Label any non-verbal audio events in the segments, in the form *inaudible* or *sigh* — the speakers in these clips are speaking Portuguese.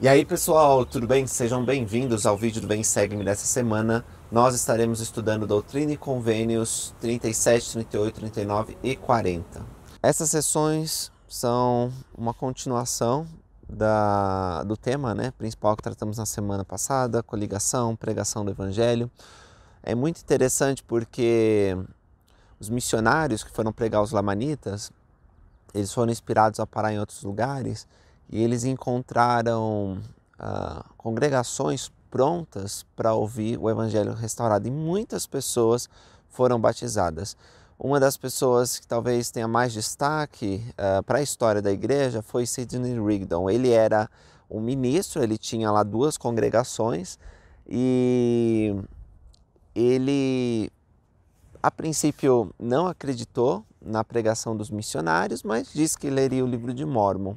E aí, pessoal, tudo bem? Sejam bem-vindos ao vídeo do Bem Segue-me dessa semana. Nós estaremos estudando doutrina e convênios 37, 38, 39 e 40. Essas sessões são uma continuação da, do tema né, principal que tratamos na semana passada, coligação, pregação do evangelho. É muito interessante porque os missionários que foram pregar os lamanitas, eles foram inspirados a parar em outros lugares e eles encontraram ah, congregações prontas para ouvir o Evangelho restaurado e muitas pessoas foram batizadas. Uma das pessoas que talvez tenha mais destaque uh, ah, para a história da igreja foi Sidney Rigdon. Ele era um ministro, ele tinha lá duas congregações e ele, a princípio, não acreditou na pregação dos missionários, mas disse que leria o livro de Mormon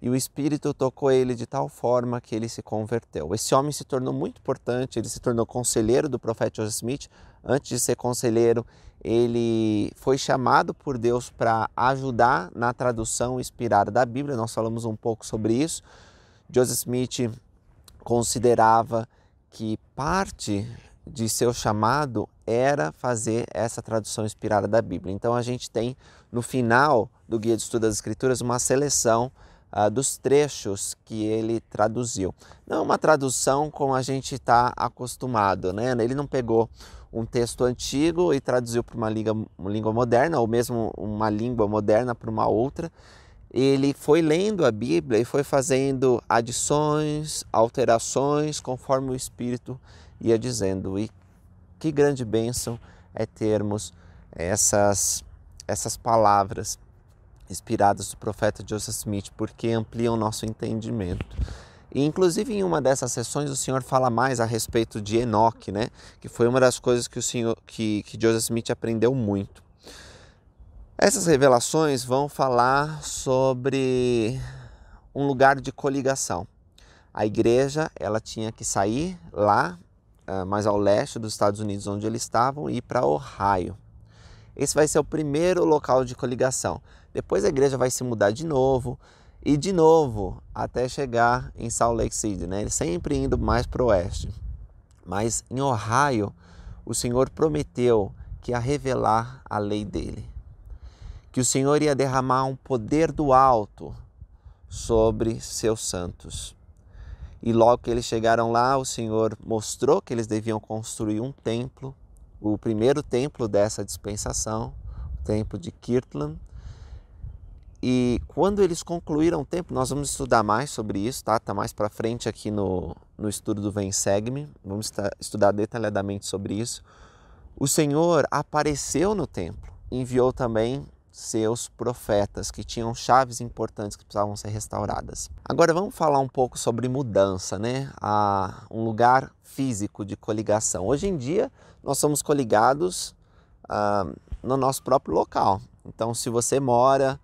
e o Espírito tocou ele de tal forma que ele se converteu. Esse homem se tornou muito importante, ele se tornou conselheiro do profeta Joseph Smith. Antes de ser conselheiro, ele foi chamado por Deus para ajudar na tradução inspirada da Bíblia. Nós falamos um pouco sobre isso. Joseph Smith considerava que parte de seu chamado era fazer essa tradução inspirada da Bíblia. Então a gente tem no final do Guia de Estudo das Escrituras uma seleção uh, dos trechos que ele traduziu. Não é uma tradução como a gente está acostumado, né? Ele não pegou um texto antigo e traduziu para uma, uma língua moderna, ou mesmo uma língua moderna para uma outra. Ele foi lendo a Bíblia e foi fazendo adições, alterações, conforme o Espírito ia dizendo. E que grande bênção é termos essas, essas palavras inspiradas do profeta Joseph Smith, porque ampliam nosso entendimento. E, inclusive, em uma dessas sessões, o Senhor fala mais a respeito de Enoque, né? que foi uma das coisas que, o senhor, que, que Joseph Smith aprendeu muito. Essas revelações vão falar sobre um lugar de coligação. A igreja ela tinha que sair lá, eh, mais ao leste dos Estados Unidos, onde eles estavam, e ir para Ohio. Esse vai ser o primeiro local de coligação. Depois a igreja vai se mudar de novo e de novo até chegar em Salt Lake City, né? Ele sempre indo mais para o oeste. Mas em Ohio, o Senhor prometeu que ia revelar a lei dele, que o Senhor ia derramar um poder do alto sobre seus santos. E logo que eles chegaram lá, o Senhor mostrou que eles deviam construir um templo o primeiro templo dessa dispensação, o templo de Kirtland. E quando eles concluíram o templo, nós vamos estudar mais sobre isso, tá? Tá mais para frente aqui no, no estudo do Vem Segue-me. Vamos estudar detalhadamente sobre isso. O Senhor apareceu no templo, enviou também seus profetas, que tinham chaves importantes que precisavam ser restauradas. Agora vamos falar um pouco sobre mudança, né? A um lugar físico de coligação. Hoje em dia nós somos coligados ah, no nosso próprio local. Então, se você mora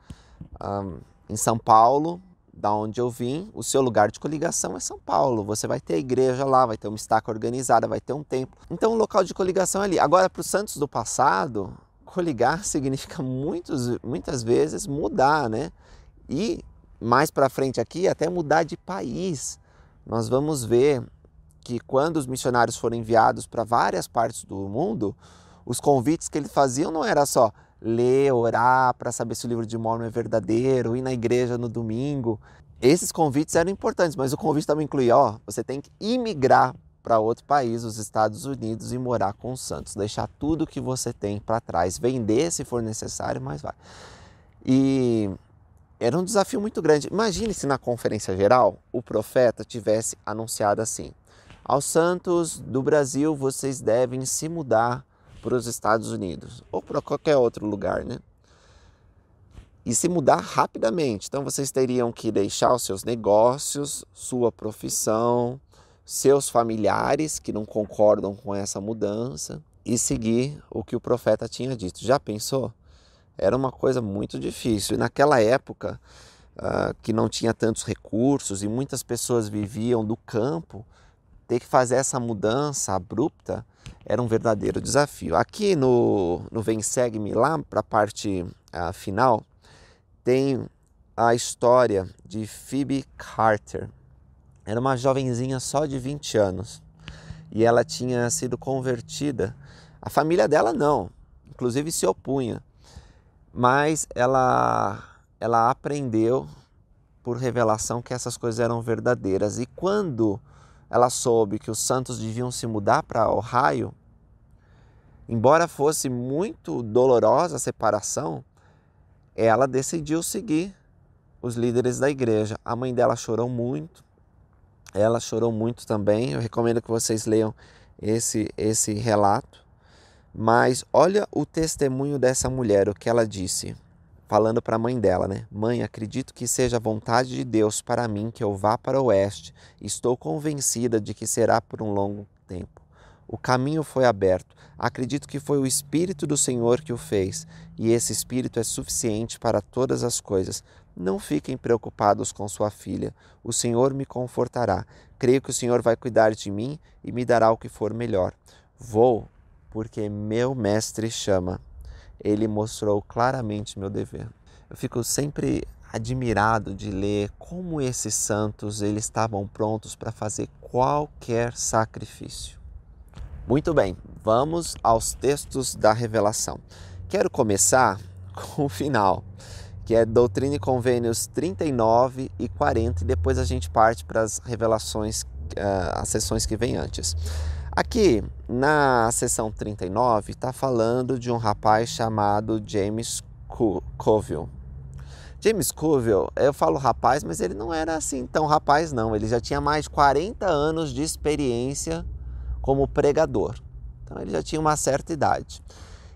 ah, em São Paulo, da onde eu vim, o seu lugar de coligação é São Paulo. Você vai ter a igreja lá, vai ter uma estaca organizada, vai ter um templo. Então, o local de coligação é ali. Agora, para os santos do passado, coligar *laughs* significa muitos, muitas vezes mudar, né? E mais para frente aqui, até mudar de país. Nós vamos ver que quando os missionários foram enviados para várias partes do mundo, os convites que eles faziam não era só ler, orar para saber se o livro de Mormon é verdadeiro, ir na igreja no domingo. Esses convites eram importantes, mas o convite também incluía, ó, você tem que imigrar para outro país, os Estados Unidos, e morar com os Santos. Deixar tudo que você tem para trás, vender se for necessário, mas vai. E era um desafio muito grande. Imagine se na conferência geral o profeta tivesse anunciado assim: aos santos do Brasil vocês devem se mudar para os Estados Unidos ou para qualquer outro lugar, né? e se mudar rapidamente. Então vocês teriam que deixar os seus negócios, sua profissão, seus familiares que não concordam com essa mudança e seguir o que o profeta tinha dito. Já pensou? Era uma coisa muito difícil. E naquela época, uh, que não tinha tantos recursos e muitas pessoas viviam do campo, ter que fazer essa mudança abrupta era um verdadeiro desafio. Aqui no, no Vem Segue-me, lá para a parte uh, final, tem a história de Phoebe Carter, era uma jovenzinha só de 20 anos e ela tinha sido convertida. A família dela não, inclusive se opunha, mas ela ela aprendeu por revelação que essas coisas eram verdadeiras e quando ela soube que os santos deviam se mudar para Ohio, embora fosse muito dolorosa a separação, ela decidiu seguir os líderes da igreja. A mãe dela chorou muito, ela chorou muito também. Eu recomendo que vocês leiam esse, esse relato. Mas olha o testemunho dessa mulher, o que ela disse, falando para a mãe dela, né? Mãe, acredito que seja a vontade de Deus para mim que eu vá para o oeste. Estou convencida de que será por um longo tempo. O caminho foi aberto. Acredito que foi o Espírito do Senhor que o fez, e esse Espírito é suficiente para todas as coisas. Não fiquem preocupados com sua filha. O Senhor me confortará. Creio que o Senhor vai cuidar de mim e me dará o que for melhor. Vou, porque meu mestre chama. Ele mostrou claramente meu dever. Eu fico sempre admirado de ler como esses santos eles estavam prontos para fazer qualquer sacrifício. Muito bem, vamos aos textos da Revelação. Quero começar *laughs* com o final que é Doutrina e Convênios 39 e 40, e depois a gente parte para as revelações, eh, as sessões que vêm antes. Aqui, na sessão 39, está falando de um rapaz chamado James Coville. James Coville, eu falo rapaz, mas ele não era assim tão rapaz não, ele já tinha mais de 40 anos de experiência como pregador. Então ele já tinha uma certa idade.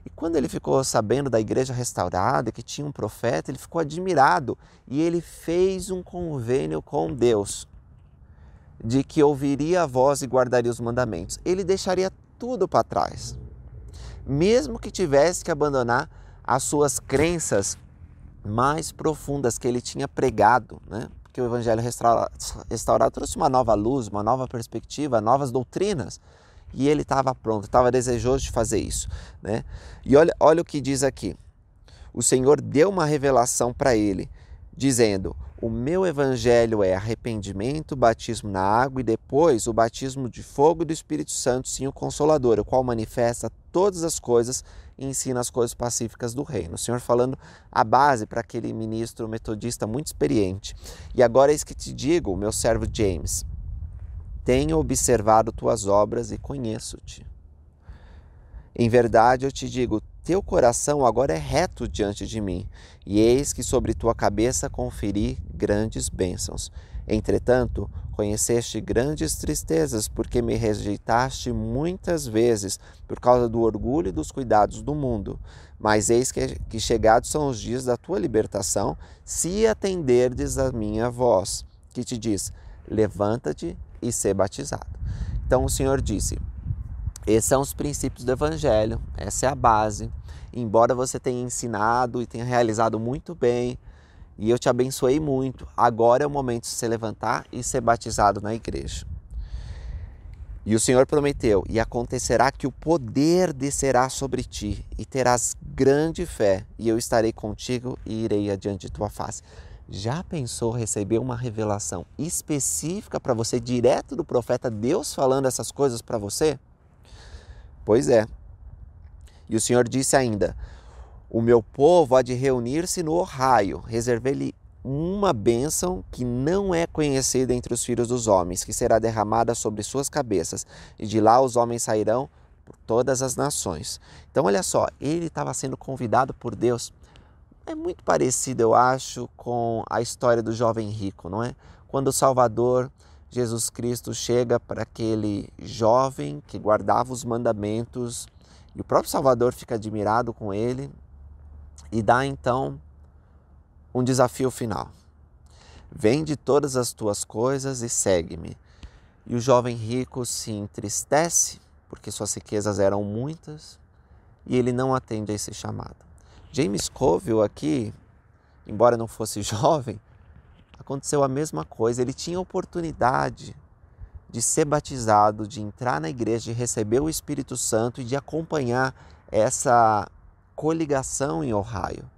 E quando ele ficou sabendo da igreja restaurada, que tinha um profeta, ele ficou admirado e ele fez um convênio com Deus de que ouviria a voz e guardaria os mandamentos. Ele deixaria tudo para trás. Mesmo que tivesse que abandonar as suas crenças mais profundas que ele tinha pregado, né? Porque o evangelho restaurado, restaurado trouxe uma nova luz, uma nova perspectiva, novas doutrinas e ele estava pronto, estava desejoso de fazer isso. Né? E olha, olha o que diz aqui: o Senhor deu uma revelação para ele, dizendo: O meu evangelho é arrependimento, batismo na água e depois o batismo de fogo e do Espírito Santo, sim, o Consolador, o qual manifesta todas as coisas e ensina as coisas pacíficas do reino. O Senhor falando a base para aquele ministro metodista muito experiente. E agora é isso que te digo, meu servo James tenho observado tuas obras e conheço-te. Em verdade eu te digo: teu coração agora é reto diante de mim, e eis que sobre tua cabeça conferi grandes bênçãos. Entretanto, conheceste grandes tristezas, porque me rejeitaste muitas vezes por causa do orgulho e dos cuidados do mundo. Mas eis que, que chegados são os dias da tua libertação, se atenderdes à minha voz, que te diz: Levanta-te, e ser batizado. Então o Senhor disse: esses são os princípios do Evangelho, essa é a base. Embora você tenha ensinado e tenha realizado muito bem, e eu te abençoei muito, agora é o momento de se levantar e ser batizado na igreja. E o Senhor prometeu: E acontecerá que o poder descerá sobre ti, e terás grande fé, e eu estarei contigo e irei adiante de tua face. Já pensou receber uma revelação específica para você, direto do profeta, Deus falando essas coisas para você? Pois é. E o Senhor disse ainda: O meu povo há de reunir-se no raio, reservei-lhe uma bênção que não é conhecida entre os filhos dos homens, que será derramada sobre suas cabeças, e de lá os homens sairão por todas as nações. Então, olha só, ele estava sendo convidado por Deus é muito parecido, eu acho, com a história do jovem rico, não é? Quando o Salvador Jesus Cristo chega para aquele jovem que guardava os mandamentos e o próprio Salvador fica admirado com ele e dá então um desafio final. Vende todas as tuas coisas e segue-me. E o jovem rico se entristece porque suas riquezas eram muitas e ele não atende a esse chamado. James Coville aqui, embora não fosse *laughs* jovem, aconteceu a mesma coisa. Ele tinha oportunidade de ser batizado, de entrar na igreja, de receber o Espírito Santo e de acompanhar essa coligação em Ohio.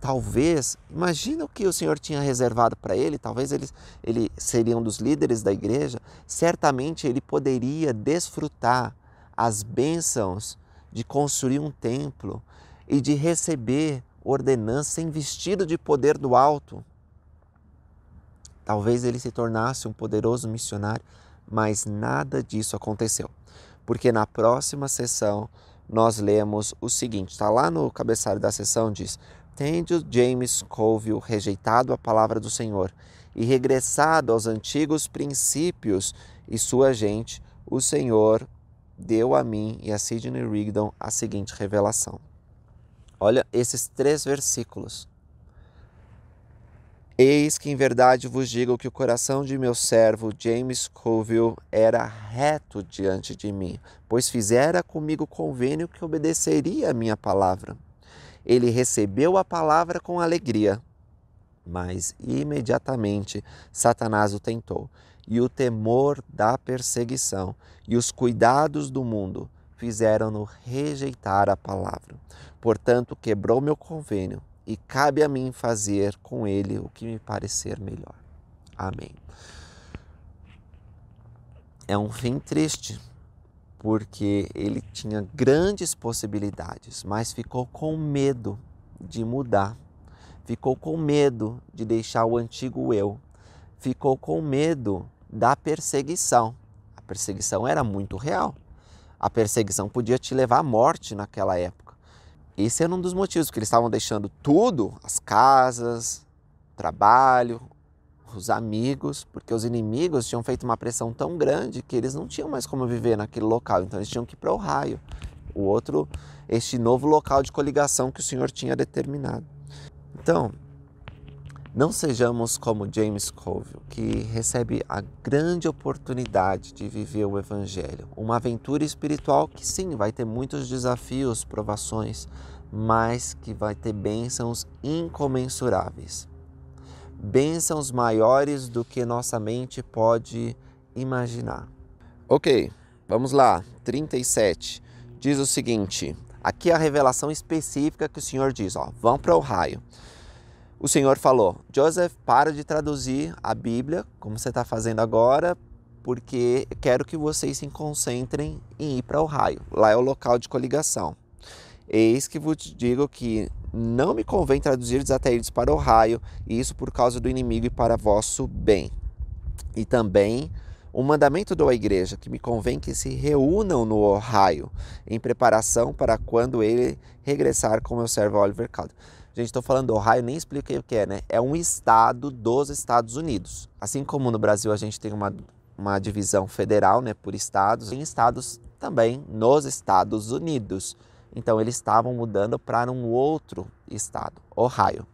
Talvez, imagina o que o Senhor tinha reservado para ele, talvez ele, ele seria um dos líderes da igreja, certamente ele poderia desfrutar as bênçãos de construir um templo, e de receber ordenança investido de poder do alto. Talvez ele se tornasse um poderoso missionário, mas nada disso aconteceu. Porque na próxima sessão nós lemos o seguinte: está lá no cabeçalho da sessão, diz: Tendo James Colville rejeitado a palavra do Senhor e regressado aos antigos princípios e sua gente, o Senhor deu a mim e a Sidney Rigdon a seguinte revelação. Olha esses três versículos. Eis que em verdade vos digo que o coração de meu servo James Coville era reto diante de mim, pois fizera comigo convênio que obedeceria a minha palavra. Ele recebeu a palavra com alegria, mas imediatamente Satanás o tentou, e o temor da perseguição e os cuidados do mundo fizeram-no rejeitar a palavra. Portanto, quebrou meu convênio e cabe a mim fazer com ele o que me parecer melhor. Amém. É um fim triste, porque ele tinha grandes possibilidades, mas ficou com medo de mudar, ficou com medo de deixar o antigo eu, ficou com medo da perseguição. A perseguição era muito real. A perseguição podia te levar à morte naquela época. Esse era um dos motivos, porque eles estavam deixando tudo, as casas, o trabalho, os amigos, porque os inimigos tinham feito uma pressão tão grande que eles não tinham mais como viver naquele local, então eles tinham que ir para o raio, o outro, este novo local de coligação que o Senhor tinha determinado. Então, não sejamos como James Colville, que recebe a grande oportunidade de viver o Evangelho, uma aventura espiritual que sim vai ter muitos desafios, provações, mas que vai ter bênçãos incomensuráveis. Bênçãos maiores do que nossa mente pode imaginar. Ok, vamos lá. 37 diz o seguinte: aqui é a revelação específica que o Senhor diz, ó, vão para o raio o Senhor falou: Joseph, para de traduzir a Bíblia, como você está fazendo agora, porque quero que vocês se concentrem em ir para o raio. Lá é o local de coligação. Eis que vos digo que não me convém traduzir até para o raio, e isso por causa do inimigo e para vosso bem. E também o mandamento da igreja, que me convém que se reúnam no Ohio, em preparação para quando ele regressar com meu servo Oliver Cowdery. Gente, estou falando do Ohio, nem expliquei o que é, né? É um estado dos Estados Unidos. Assim como no Brasil a gente tem uma, uma divisão federal, né, por estados, tem estados também nos Estados Unidos. Então eles estavam mudando para um outro estado, Ohio.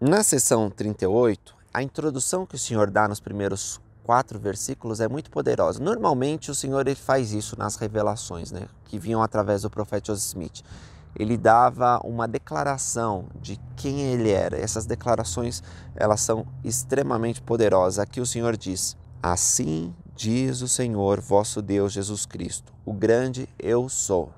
Na seção 38, a introdução que o Senhor dá nos primeiros quatro versículos é muito poderosa. Normalmente o Senhor ele faz isso nas revelações, né, que vinham através do profeta Joseph Smith ele dava uma declaração de quem ele era. Essas declarações, elas são extremamente poderosas. Aqui o Senhor diz: Assim diz o Senhor vosso Deus Jesus Cristo, o grande eu sou,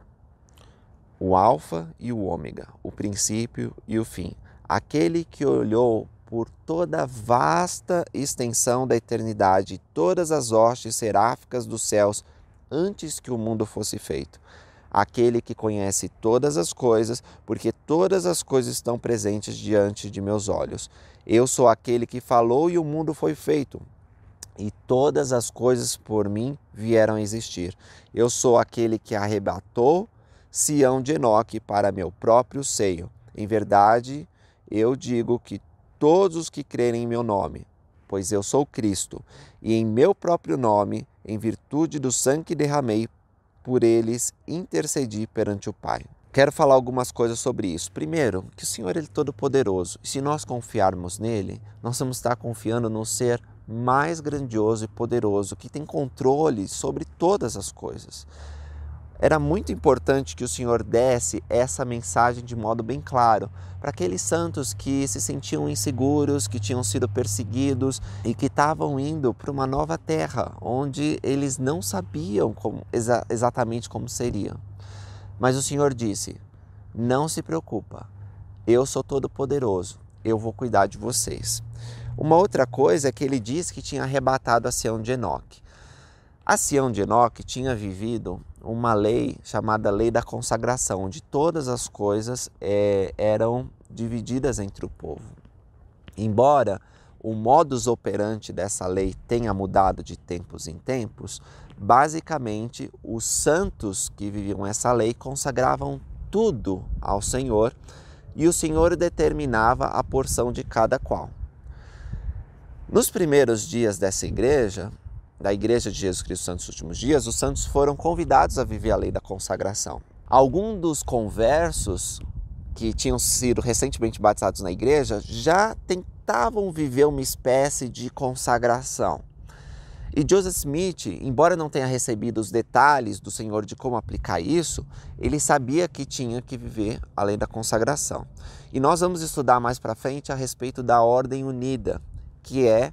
o alfa e o ômega, o princípio e o fim. Aquele que olhou por toda a vasta extensão da eternidade, todas as hostes seráficas dos céus, antes que o mundo fosse feito aquele que conhece todas as coisas, porque todas as coisas estão presentes diante de meus olhos. Eu sou aquele que falou e o mundo foi feito, e todas as coisas por mim vieram a existir. Eu sou aquele que arrebatou Sião de Enoque para meu próprio seio. Em verdade, eu digo que todos os que crerem em meu nome, pois eu sou Cristo, e em meu próprio nome, em virtude do sangue que derramei por eles intercedi perante o Pai. Quero falar algumas coisas sobre isso. Primeiro, que o Senhor é todo-poderoso. E se nós confiarmos nele, nós vamos estar confiando no ser mais grandioso e poderoso, que tem controle sobre todas as coisas. Era muito importante que o Senhor desse essa mensagem de modo bem claro para aqueles santos que se sentiam inseguros, que tinham sido perseguidos e que estavam indo para uma nova terra onde eles não sabiam como, exa exatamente como seria. Mas o Senhor disse: Não se preocupa, eu sou todo-poderoso, eu vou cuidar de vocês. Uma outra coisa é que ele diz que tinha arrebatado a Sião de Enoque. A Sião de Enoque tinha vivido uma lei chamada Lei da Consagração, onde todas as coisas é, eram divididas entre o povo. Embora o modus operandi dessa lei tenha mudado de tempos em tempos, basicamente os santos que viviam essa lei consagravam tudo ao Senhor e o Senhor determinava a porção de cada qual. Nos primeiros dias dessa igreja, da Igreja de Jesus Cristo Santos nos últimos dias, os santos foram convidados a viver a lei da consagração. Alguns dos conversos que tinham sido recentemente batizados na igreja já tentavam viver uma espécie de consagração. E Joseph Smith, embora não tenha recebido os detalhes do Senhor de como aplicar isso, ele sabia que tinha que viver além da consagração. E nós vamos estudar mais para frente a respeito da ordem unida, que é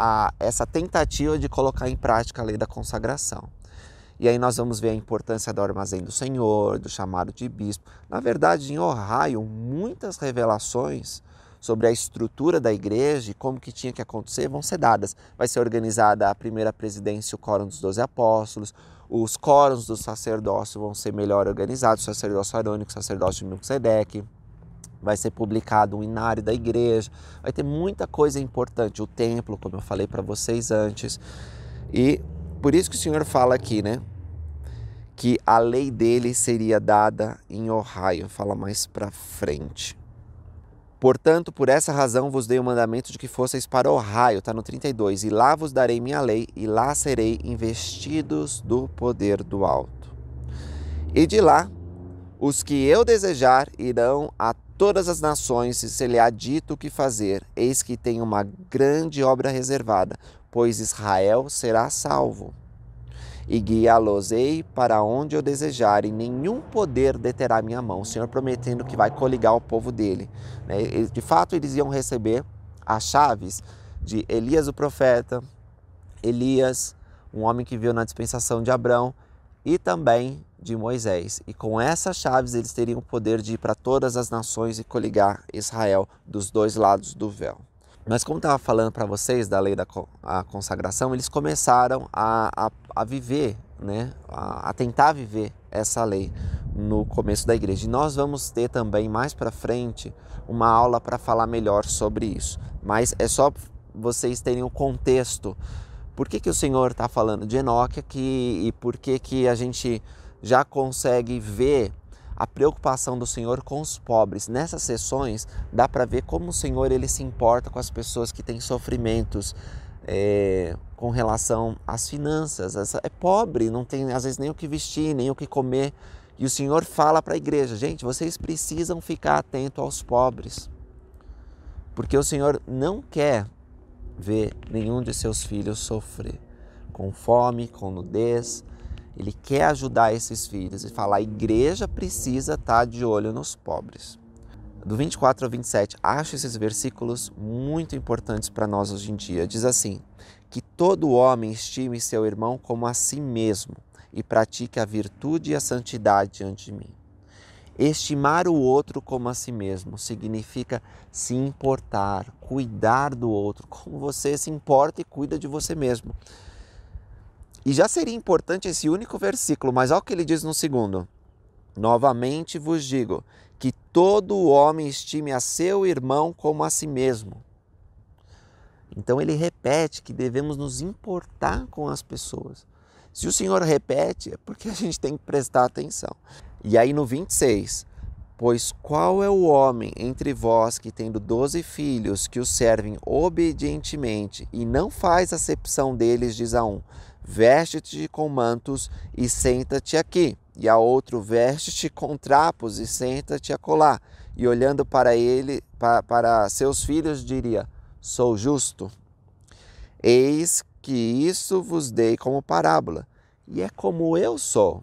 a essa tentativa de colocar em prática a lei da consagração. E aí nós vamos ver a importância do armazém do Senhor, do chamado de bispo. Na verdade, em Ohio, muitas revelações sobre a estrutura da igreja e como que tinha que acontecer vão ser dadas. Vai ser organizada a primeira presidência, o Quórum dos Doze Apóstolos, os quórums do sacerdócio vão ser melhor organizados, o sacerdócio arônico, o sacerdócio de Melquisedeque, vai ser publicado um inário da igreja, vai ter muita coisa importante, o templo, como eu falei para vocês antes. E por isso que o Senhor fala aqui, né? Que a lei dele seria dada em Ohio, fala mais para frente. Portanto, por essa razão vos dei o mandamento de que fosseis para Ohio, está no 32, e lá vos darei minha lei, e lá serei investidos do poder do alto. E de lá, os que eu desejar irão a todas as nações se lhe há dito o que fazer, eis que tem uma grande obra reservada, pois Israel será salvo. E guiá-los-ei para onde eu desejar, e nenhum poder deterá minha mão. O Senhor prometendo que vai coligar o povo dele. Né? De fato, eles iam receber as chaves de Elias o profeta, Elias, um homem que viu na dispensação de Abrão, e também de Moisés. E com essas chaves eles teriam o poder de ir para todas as nações e coligar Israel dos dois lados do véu. Mas como estava falando para vocês da lei da consagração, eles começaram a, a, a viver, né? A, a, tentar viver essa lei no começo da igreja. E nós vamos ter também mais para frente uma aula para falar melhor sobre isso. Mas é só vocês terem o contexto. Por que, que o Senhor está falando de Enoque aqui e por que, que a gente já consegue ver a preocupação do Senhor com os pobres. Nessas sessões dá para ver como o Senhor ele se importa com as pessoas que têm sofrimentos é, com relação às finanças. É pobre, não tem às vezes nem o que vestir, nem o que comer. E o Senhor fala para a igreja, gente, vocês precisam ficar atento aos pobres, porque o Senhor não quer ver nenhum de seus filhos sofrer com fome, com nudez, ele quer ajudar esses filhos e fala: a igreja precisa estar tá de olho nos pobres. Do 24 ao 27, acho esses versículos muito importantes para nós hoje em dia. Diz assim: que todo homem estime seu irmão como a si mesmo e pratique a virtude e a santidade diante de mim. Estimar o outro como a si mesmo significa se importar, cuidar do outro, como você se importa e cuida de você mesmo. E já seria importante esse único versículo, mas olha o que ele diz no segundo. Novamente vos digo que todo homem estime a seu irmão como a si mesmo. Então ele repete que devemos nos importar com as pessoas. Se o Senhor repete, é porque a gente tem que prestar atenção. E aí no 26, pois qual é o homem entre vós que tendo doze filhos que o servem obedientemente e não faz acepção deles, diz a um, veste-te com mantos e senta-te aqui. E a outro, veste-te com trapos e senta-te acolá. E olhando para ele, para, para seus filhos, diria: Sou justo. Eis que isso vos dei como parábola. E é como eu sou.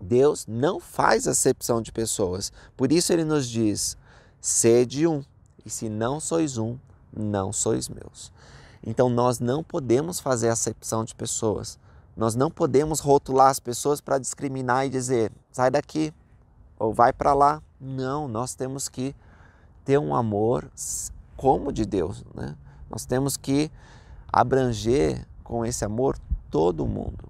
Deus não faz acepção de pessoas. Por isso ele nos diz: sede um, e se não sois um, não sois meus. Então nós não podemos fazer acepção de pessoas. Nós não podemos rotular as pessoas para discriminar e dizer sai daqui ou vai para lá. Não, nós temos que ter um amor como de Deus, né? Nós temos que abranger com esse amor todo mundo.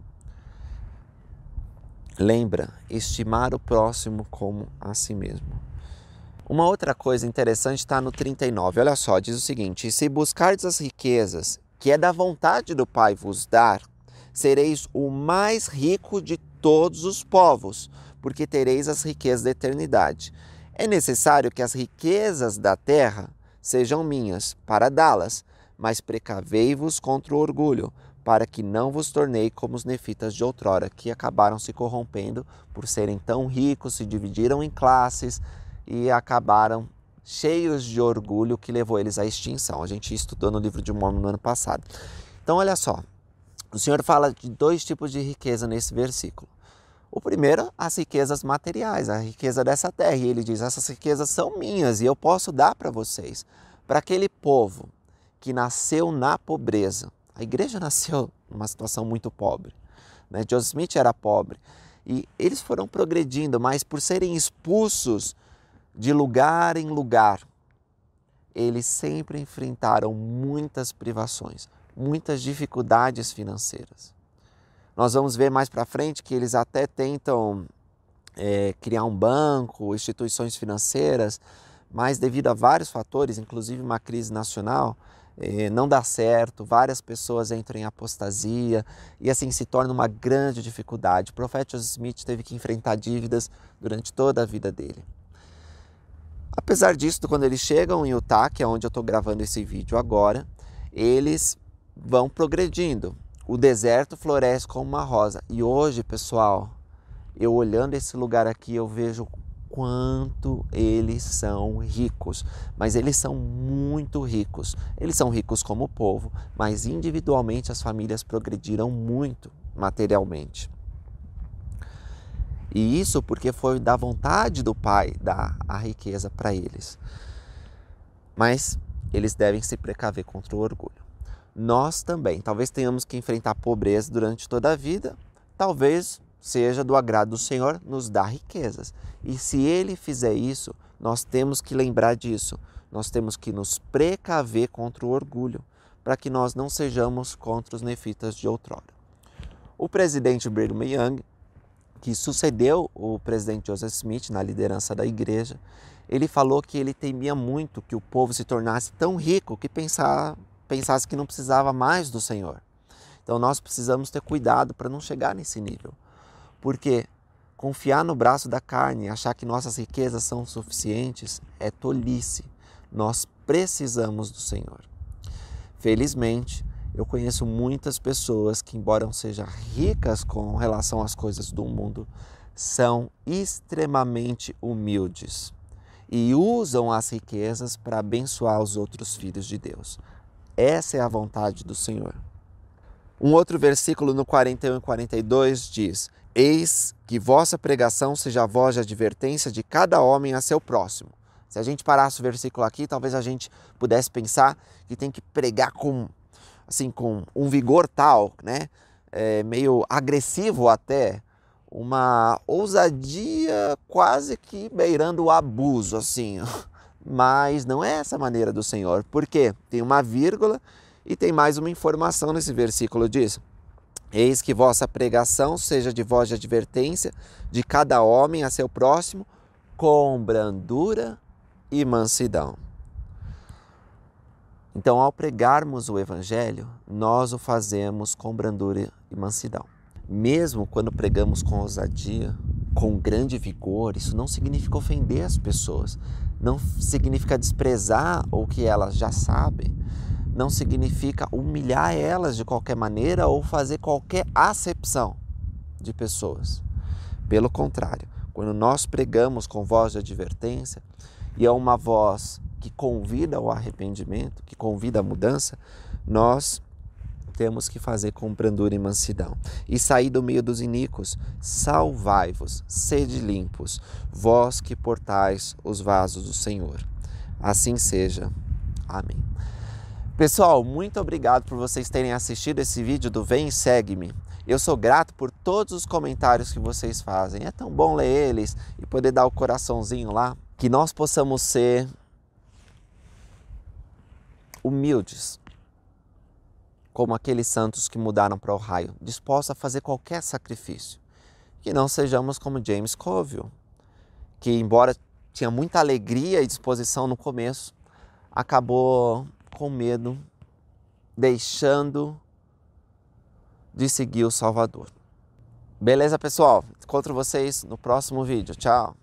Lembra, estimar o próximo como a si mesmo. Uma outra coisa interessante está no 39. Olha só, diz o seguinte: Se buscardes as riquezas, que é da vontade do Pai vos dar, sereis o mais rico de todos os povos, porque tereis as riquezas da eternidade. É necessário que as riquezas da terra sejam minhas, para dá-las, mas precavei-vos contra o orgulho, para que não vos tornei como os nefitas de outrora, que acabaram se corrompendo por serem tão ricos, se dividiram em classes, e acabaram cheios de orgulho que levou eles à extinção. A gente estudou no livro de Mormon no ano passado. Então, olha só, o Senhor fala de dois tipos de riqueza nesse versículo. O primeiro, as riquezas materiais, a riqueza dessa terra. E ele diz: essas riquezas são minhas e eu posso dar para vocês. Para aquele povo que nasceu na pobreza. A igreja *laughs* nasceu numa situação muito pobre. Né? John Smith era pobre. E eles foram progredindo, mas por serem expulsos de lugar em lugar, eles sempre enfrentaram muitas privações, muitas dificuldades financeiras. Nós vamos ver mais para frente que eles até tentam é, criar um banco, instituições financeiras, mas devido a vários fatores, inclusive uma crise nacional, é, não dá certo, várias pessoas entram em apostasia e assim se torna uma grande dificuldade. O profeta Joseph Smith teve que enfrentar dívidas durante toda a vida dele. Apesar disso, quando eles chegam em Utah, que é onde eu estou gravando esse vídeo agora, eles vão progredindo. O deserto floresce como uma rosa. E hoje, pessoal, eu olhando esse lugar aqui, eu vejo quanto eles são ricos, mas eles são muito ricos. Eles são ricos como povo, mas individualmente as famílias progrediram muito materialmente. E isso porque foi da vontade do Pai dar a riqueza para eles. Mas eles devem se precaver contra o orgulho. Nós também, talvez tenhamos que enfrentar pobreza durante toda a vida, talvez seja do agrado do Senhor nos dar riquezas. E se ele fizer isso, nós temos que lembrar disso. Nós temos que nos precaver contra o orgulho, para que nós não sejamos contra os nefitas de outrora. O presidente Brigham Young que sucedeu o presidente Joseph Smith na liderança da igreja, ele falou que ele temia muito que o povo se tornasse tão rico que pensasse que não precisava mais do Senhor. Então nós precisamos ter cuidado para não chegar nesse nível. Porque confiar no braço da carne, e achar que nossas riquezas são suficientes, é tolice. Nós precisamos do Senhor. Felizmente, eu conheço muitas pessoas que, embora sejam ricas com relação às coisas do mundo, são extremamente humildes e usam as riquezas para abençoar os outros filhos de Deus. Essa é a vontade do Senhor. Um outro versículo no 41 e 42 diz: Eis que vossa pregação seja a voz de advertência de cada homem a seu próximo. Se a gente parasse o versículo aqui, talvez a gente pudesse pensar que tem que pregar com assim, com um vigor tal, né? É, meio agressivo até, uma ousadia quase que beirando o abuso, assim. *laughs* Mas não é essa a maneira do Senhor, porque tem uma vírgula e tem mais uma informação nesse versículo diz: Eis que vossa pregação seja de voz de advertência de cada homem a seu próximo, com brandura e mansidão. Então, ao pregarmos o Evangelho, nós o fazemos com brandura e mansidão. Mesmo quando pregamos com ousadia, com grande vigor, isso não significa ofender as pessoas, não significa desprezar o que elas já sabem, não significa humilhar elas de qualquer maneira ou fazer qualquer acepção de pessoas. Pelo contrário, quando nós pregamos com voz de advertência e é uma voz que convida ao arrependimento, que convida à mudança, nós temos que fazer com brandura e mansidão. E sair do meio dos iníquos, salvai-vos, sede limpos, vós que portais os vasos do Senhor. Assim seja. Amém. Pessoal, muito obrigado por vocês terem assistido esse vídeo do Vem e Segue-me. Eu sou grato por todos os comentários que vocês fazem. É tão bom ler eles e poder dar o coraçãozinho lá. Que nós possamos ser humildes, como aqueles santos que mudaram para o raio, dispostos a fazer qualquer sacrifício. Que não sejamos como James Coville, que, embora tinha muita alegria e disposição no começo, acabou com medo, deixando de seguir o Salvador. Beleza, pessoal? Encontro vocês no próximo vídeo. Tchau!